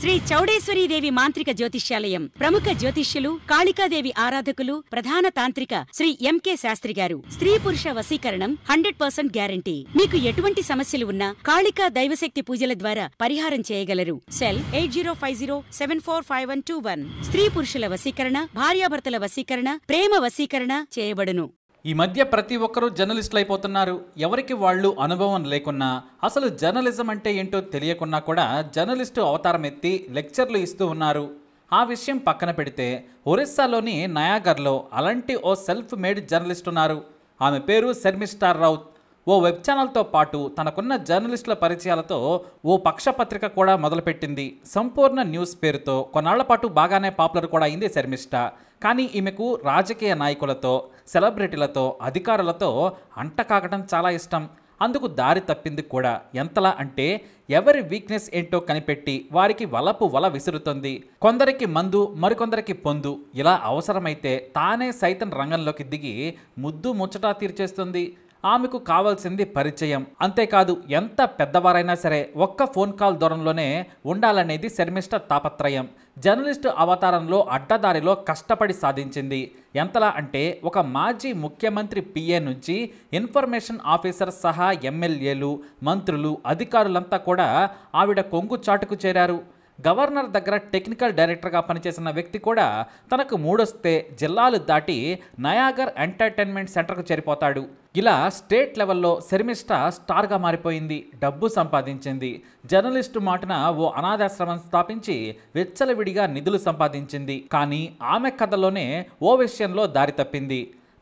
శ్రీ చౌడేశ్వరీదేవి మాంత్రిక జ్యోతిష్యాలయం ప్రముఖ జ్యోతిష్యులు కాళికాదేవి ఆరాధకులు ప్రధాన తాంత్రిక శ్రీ ఎంకే శాస్త్రి గారు స్త్రీ పురుష వశీకరణం హండ్రెడ్ పర్సెంట్ గ్యారంటీ మీకు ఎటువంటి సమస్యలు ఉన్నా కాళికా దైవశక్తి పూజల ద్వారా పరిహారం చేయగలరు cell eight zero five zero seven four five one two one స్త్రీ పురుషుల వశీకరణ భార్యాభర్తల వశీకరణ ప్రేమ వశీకరణ చేయబడును ఈ మధ్య ప్రతి ఒక్కరూ జర్నలిస్టులు అయిపోతున్నారు ఎవరికి వాళ్ళు అనుభవం లేకున్నా అసలు జర్నలిజం అంటే ఏంటో తెలియకున్నా కూడా జర్నలిస్టు అవతారం ఎత్తి లెక్చర్లు ఇస్తూ ఉన్నారు ఆ విషయం పక్కన పెడితే ఒరిస్సాలోని నయాగర్లో అలాంటి ఓ సెల్ఫ్ మేడ్ జర్నలిస్ట్ ఉన్నారు ఆమె పేరు శర్మిస్టార్ రౌత్ ఓ వెబ్ ఛానల్తో పాటు తనకున్న జర్నలిస్టుల పరిచయాలతో ఓ పక్షపత్రిక కూడా మొదలుపెట్టింది సంపూర్ణ న్యూస్ పేరుతో కొన్నాళ్ల పాటు బాగానే పాపులర్ కూడా అయింది శర్మిష్ట కానీ ఈమెకు రాజకీయ నాయకులతో సెలబ్రిటీలతో అధికారులతో అంటకాగటం చాలా ఇష్టం అందుకు దారి తప్పింది కూడా ఎంతలా అంటే ఎవరి వీక్నెస్ ఏంటో కనిపెట్టి వారికి వలపు వల విసురుతుంది కొందరికి మందు మరికొందరికి పొందు ఇలా అవసరమైతే తానే సైతం రంగంలోకి దిగి ముద్దు ముచ్చటా తీర్చేస్తుంది ఆమెకు కావాల్సింది పరిచయం అంతేకాదు ఎంత పెద్దవారైనా సరే ఒక్క ఫోన్ కాల్ దూరంలోనే ఉండాలనేది శర్మిష్ట తాపత్రయం జర్నలిస్టు అవతారంలో అడ్డదారిలో కష్టపడి సాధించింది ఎంతలా అంటే ఒక మాజీ ముఖ్యమంత్రి పిఏ నుంచి ఇన్ఫర్మేషన్ ఆఫీసర్ సహా ఎమ్మెల్యేలు మంత్రులు అధికారులంతా కూడా ఆవిడ కొంగు చాటుకు చేరారు గవర్నర్ దగ్గర టెక్నికల్ డైరెక్టర్గా పనిచేసిన వ్యక్తి కూడా తనకు మూడొస్తే జిల్లాలు దాటి నయాగర్ ఎంటర్టైన్మెంట్ సెంటర్కు చేరిపోతాడు ఇలా స్టేట్ లెవెల్లో శర్మిష్ట స్టార్గా మారిపోయింది డబ్బు సంపాదించింది జర్నలిస్టు మాటన ఓ అనాథాశ్రమం స్థాపించి వెచ్చలవిడిగా నిధులు సంపాదించింది కానీ ఆమె కథలోనే ఓ విషయంలో దారి తప్పింది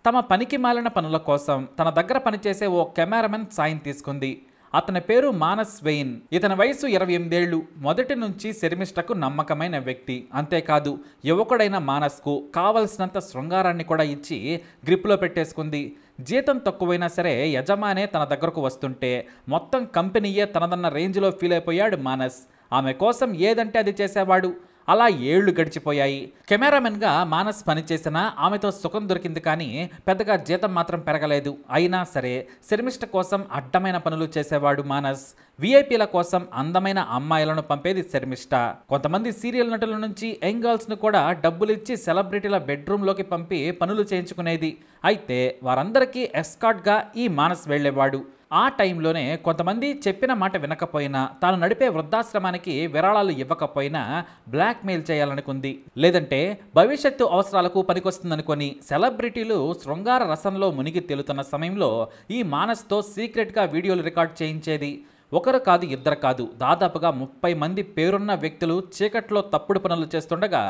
తమ పనికి మాలిన పనుల కోసం తన దగ్గర పనిచేసే ఓ కెమెరామెన్ సాయం తీసుకుంది అతని పేరు మానస్ వెయిన్ ఇతని వయసు ఇరవై ఎనిమిదేళ్లు మొదటి నుంచి శర్మిష్టకు నమ్మకమైన వ్యక్తి అంతేకాదు యువకుడైన మానస్కు కావలసినంత శృంగారాన్ని కూడా ఇచ్చి గ్రిప్లో పెట్టేసుకుంది జీతం తక్కువైనా సరే యజమానే తన దగ్గరకు వస్తుంటే మొత్తం కంపెనీయే తనదన్న రేంజ్లో ఫీల్ అయిపోయాడు మానస్ ఆమె కోసం ఏదంటే అది చేసేవాడు అలా ఏళ్లు గడిచిపోయాయి కెమెరామెన్గా మానస్ పనిచేసినా ఆమెతో సుఖం దొరికింది కానీ పెద్దగా జీతం మాత్రం పెరగలేదు అయినా సరే శర్మిష్ట కోసం అడ్డమైన పనులు చేసేవాడు మానస్ విఐపీల కోసం అందమైన అమ్మాయిలను పంపేది శర్మిష్ట కొంతమంది సీరియల్ నటుల నుంచి యంగ్ గర్ల్స్ను కూడా డబ్బులిచ్చి సెలబ్రిటీల బెడ్రూమ్లోకి పంపి పనులు చేయించుకునేది అయితే వారందరికీ ఎస్కాట్గా ఈ మానస్ వెళ్ళేవాడు ఆ టైంలోనే కొంతమంది చెప్పిన మాట వినకపోయినా తాను నడిపే వృద్ధాశ్రమానికి విరాళాలు ఇవ్వకపోయినా బ్లాక్మెయిల్ చేయాలనుకుంది లేదంటే భవిష్యత్తు అవసరాలకు పనికొస్తుందనుకొని సెలబ్రిటీలు శృంగార రసంలో మునిగి తేలుతున్న సమయంలో ఈ మానస్తో సీక్రెట్గా వీడియోలు రికార్డ్ చేయించేది ఒకరు కాదు ఇద్దరు కాదు దాదాపుగా ముప్పై మంది పేరున్న వ్యక్తులు చీకట్లో తప్పుడు పనులు చేస్తుండగా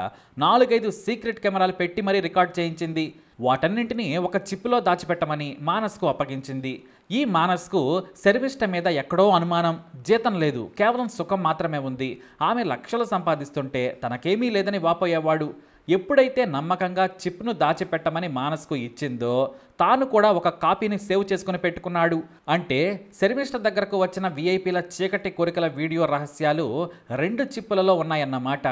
నాలుగైదు సీక్రెట్ కెమెరాలు పెట్టి మరీ రికార్డ్ చేయించింది వాటన్నింటినీ ఒక చిప్పులో దాచిపెట్టమని మానస్కు అప్పగించింది ఈ మానస్కు సెర్విస్ట మీద ఎక్కడో అనుమానం జీతం లేదు కేవలం సుఖం మాత్రమే ఉంది ఆమె లక్షలు సంపాదిస్తుంటే తనకేమీ లేదని వాపోయేవాడు ఎప్పుడైతే నమ్మకంగా చిప్ను దాచిపెట్టమని మానస్కు ఇచ్చిందో తాను కూడా ఒక కాపీని సేవ్ చేసుకుని పెట్టుకున్నాడు అంటే శర్మిష్ట దగ్గరకు వచ్చిన విఐపీల చీకటి కోరికల వీడియో రహస్యాలు రెండు చిప్పులలో ఉన్నాయన్నమాట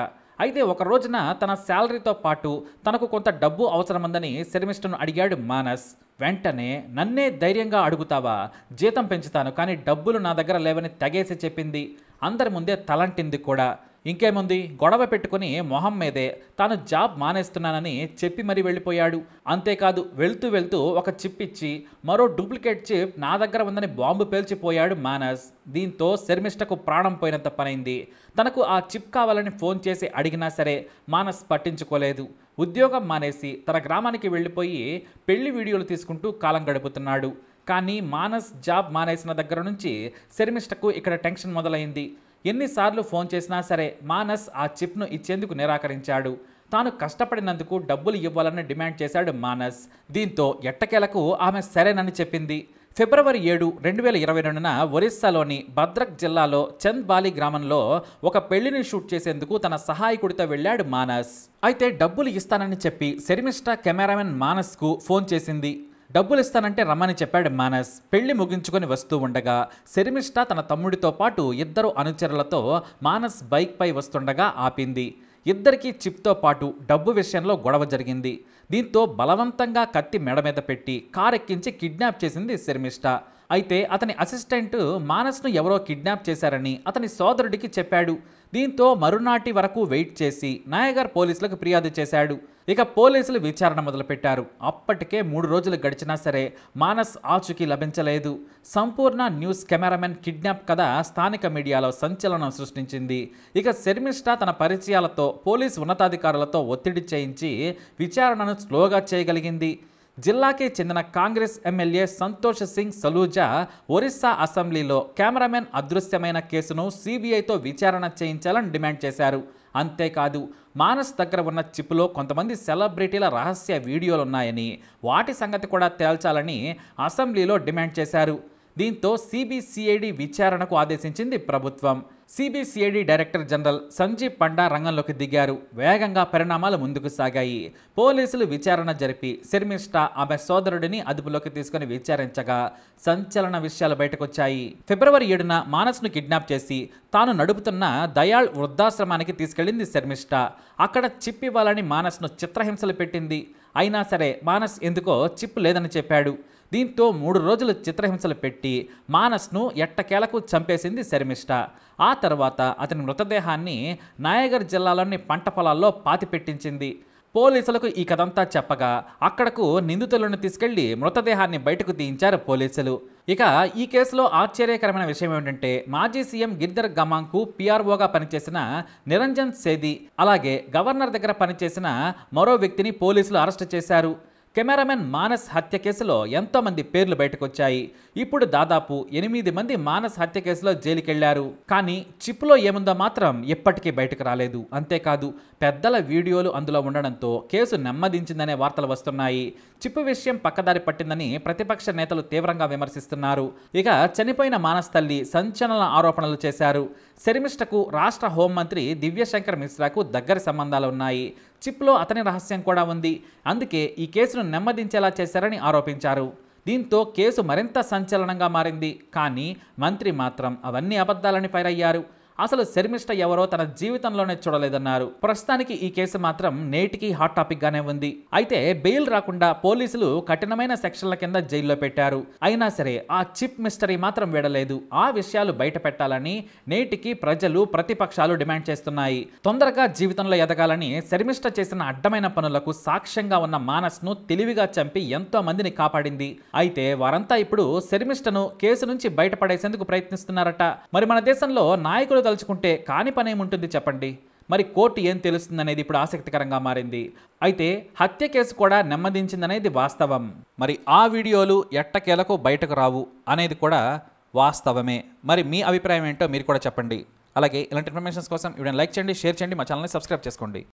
అయితే ఒక రోజున తన శాలరీతో పాటు తనకు కొంత డబ్బు అవసరముందని శర్మిష్ఠను అడిగాడు మానస్ వెంటనే నన్నే ధైర్యంగా అడుగుతావా జీతం పెంచుతాను కానీ డబ్బులు నా దగ్గర లేవని తెగేసి చెప్పింది అందరి ముందే తలంటింది కూడా ఇంకేముంది గొడవ పెట్టుకుని మొహం మీదే తాను జాబ్ మానేస్తున్నానని చెప్పి మరీ వెళ్ళిపోయాడు అంతేకాదు వెళ్తూ వెళ్తూ ఒక చిప్ ఇచ్చి మరో డూప్లికేట్ చిప్ నా దగ్గర ఉందని బాంబు పేల్చిపోయాడు మానస్ దీంతో శర్మిష్టకు ప్రాణం పోయినంత పనైంది తనకు ఆ చిప్ కావాలని ఫోన్ చేసి అడిగినా సరే మానస్ పట్టించుకోలేదు ఉద్యోగం మానేసి తన గ్రామానికి వెళ్ళిపోయి పెళ్లి వీడియోలు తీసుకుంటూ కాలం గడుపుతున్నాడు కానీ మానస్ జాబ్ మానేసిన దగ్గర నుంచి శర్మిష్టకు ఇక్కడ టెన్షన్ మొదలైంది ఎన్నిసార్లు ఫోన్ చేసినా సరే మానస్ ఆ చిప్ను ఇచ్చేందుకు నిరాకరించాడు తాను కష్టపడినందుకు డబ్బులు ఇవ్వాలని డిమాండ్ చేశాడు మానస్ దీంతో ఎట్టకేలకు ఆమె సరేనని చెప్పింది ఫిబ్రవరి ఏడు రెండు వేల ఇరవై రెండున ఒరిస్సాలోని భద్రక్ జిల్లాలో చంద్బాలి గ్రామంలో ఒక పెళ్లిని షూట్ చేసేందుకు తన సహాయకుడితో వెళ్ళాడు మానస్ అయితే డబ్బులు ఇస్తానని చెప్పి శర్మిష్ట కెమెరామెన్ మానస్కు ఫోన్ చేసింది డబ్బులు ఇస్తానంటే రమ్మని చెప్పాడు మానస్ పెళ్లి ముగించుకొని వస్తూ ఉండగా శర్మిష్ట తన తమ్ముడితో పాటు ఇద్దరు అనుచరులతో మానస్ బైక్పై వస్తుండగా ఆపింది ఇద్దరికీ చిప్తో పాటు డబ్బు విషయంలో గొడవ జరిగింది దీంతో బలవంతంగా కత్తి మెడ మీద పెట్టి కారెక్కించి కిడ్నాప్ చేసింది శర్మిష్ట అయితే అతని అసిస్టెంట్ మానస్ను ఎవరో కిడ్నాప్ చేశారని అతని సోదరుడికి చెప్పాడు దీంతో మరునాటి వరకు వెయిట్ చేసి నాయగర్ పోలీసులకు ఫిర్యాదు చేశాడు ఇక పోలీసులు విచారణ మొదలుపెట్టారు అప్పటికే మూడు రోజులు గడిచినా సరే మానస్ ఆచూకీ లభించలేదు సంపూర్ణ న్యూస్ కెమెరామెన్ కిడ్నాప్ కథ స్థానిక మీడియాలో సంచలనం సృష్టించింది ఇక శర్మిష్ట తన పరిచయాలతో పోలీసు ఉన్నతాధికారులతో ఒత్తిడి చేయించి విచారణను స్లోగా చేయగలిగింది జిల్లాకి చెందిన కాంగ్రెస్ ఎమ్మెల్యే సంతోష్ సింగ్ సలూజా ఒరిస్సా అసెంబ్లీలో కెమెరామెన్ అదృశ్యమైన కేసును సిబిఐతో విచారణ చేయించాలని డిమాండ్ చేశారు అంతేకాదు మానస్ దగ్గర ఉన్న చిప్లో కొంతమంది సెలబ్రిటీల రహస్య వీడియోలు ఉన్నాయని వాటి సంగతి కూడా తేల్చాలని అసెంబ్లీలో డిమాండ్ చేశారు దీంతో సిబిసిఐడి విచారణకు ఆదేశించింది ప్రభుత్వం CBCID director general Sanjeev Panda రంగంలోకి దిగారు వేగంగా పరిణామాలు ముందుకు సాగాయి పోలీసులు విచారణ జరిపి శర్మిష్ఠ ఆమె సోదరుడిని అదుపులోకి తీసుకుని విచారించగా సంచలన విషయాలు బయటకొచ్చాయి ఫిబ్రవరి ఏడున మానస్ను కిడ్నాప్ చేసి తాను నడుపుతున్న దయాళ్ వృద్ధాశ్రమానికి తీసుకెళ్లింది శర్మిష్ఠ అక్కడ చిప్ ఇవ్వాలని మానస్ను చిత్రహింసలు పెట్టింది అయినా సరే మానస్ ఎందుకో చిప్ లేదని చెప్పాడు దీంతో మూడు రోజులు చిత్రహింసలు పెట్టి మానస్ను ఎట్టకేలకు చంపేసింది శర్మిష్ట ఆ తర్వాత అతని మృతదేహాన్ని నాయగర్ జిల్లాలోని పంట పొలాల్లో పాతిపెట్టించింది పోలీసులకు ఈ కథంతా చెప్పగా అక్కడకు నిందితులను తీసుకెళ్లి మృతదేహాన్ని బయటకు తీయించారు పోలీసులు ఇక ఈ కేసులో ఆశ్చర్యకరమైన విషయం ఏమిటంటే మాజీ సీఎం గిరిధర్ గమాంగ్కు పీఆర్ఓగా పనిచేసిన నిరంజన్ సేది అలాగే గవర్నర్ దగ్గర పనిచేసిన మరో వ్యక్తిని పోలీసులు అరెస్ట్ చేశారు కెమెరామెన్ మానస్ హత్య కేసులో ఎంతోమంది పేర్లు బయటకొచ్చాయి ఇప్పుడు దాదాపు ఎనిమిది మంది మానస్ హత్య కేసులో జైలుకెళ్లారు కానీ చిప్లో ఏముందో మాత్రం ఎప్పటికీ బయటకు రాలేదు అంతేకాదు పెద్దల వీడియోలు అందులో ఉండడంతో కేసు నెమ్మదించిందనే వార్తలు వస్తున్నాయి చిప్పు విషయం పక్కదారి పట్టిందని ప్రతిపక్ష నేతలు తీవ్రంగా విమర్శిస్తున్నారు ఇక చనిపోయిన మానస్ తల్లి సంచలన ఆరోపణలు చేశారు శర్మిష్టకు రాష్ట్ర హోంమంత్రి దివ్యశంకర్ మిశ్రాకు దగ్గర సంబంధాలు ఉన్నాయి చిప్లో అతని రహస్యం కూడా ఉంది అందుకే ఈ కేసును నెమ్మదించేలా చేశారని ఆరోపించారు దీంతో కేసు మరింత సంచలనంగా మారింది కానీ మంత్రి మాత్రం అవన్నీ అబద్ధాలని ఫైర్ అయ్యారు అసలు శర్మిష్ట ఎవరో తన జీవితంలోనే చూడలేదన్నారు ప్రస్తుతానికి ఈ కేసు మాత్రం నేటికి హాట్ టాపిక్ గానే ఉంది అయితే బెయిల్ రాకుండా పోలీసులు కఠినమైన సెక్షన్ల కింద జైల్లో పెట్టారు అయినా సరే ఆ చిప్ మిస్టరీ మాత్రం విడలేదు ఆ విషయాలు బయట పెట్టాలని నేటికి ప్రజలు ప్రతిపక్షాలు డిమాండ్ చేస్తున్నాయి తొందరగా జీవితంలో ఎదగాలని శర్మిష్ట చేసిన అడ్డమైన పనులకు సాక్ష్యంగా ఉన్న మానస్ను తెలివిగా చంపి ఎంతో మందిని కాపాడింది అయితే వారంతా ఇప్పుడు శర్మిష్టను కేసు నుంచి బయటపడేసేందుకు ప్రయత్నిస్తున్నారట మరి మన దేశంలో నాయకులు తలుచుకుంటే కాని పని ఏముంటుంది చెప్పండి మరి కోర్టు ఏం తెలుస్తుందనేది ఇప్పుడు ఆసక్తికరంగా మారింది అయితే హత్య కేసు కూడా నెమ్మదించిందనేది వాస్తవం మరి ఆ వీడియోలు ఎట్టకేలకు బయటకు రావు అనేది కూడా వాస్తవమే మరి మీ అభిప్రాయం ఏంటో మీరు కూడా చెప్పండి అలాగే ఇలాంటి ఇన్ఫర్మేషన్స్ కోసం వీడియోని లైక్ చేయండి షేర్ చేయండి మా ఛానల్ని సబ్స్క్రైబ్ చేసుకోండి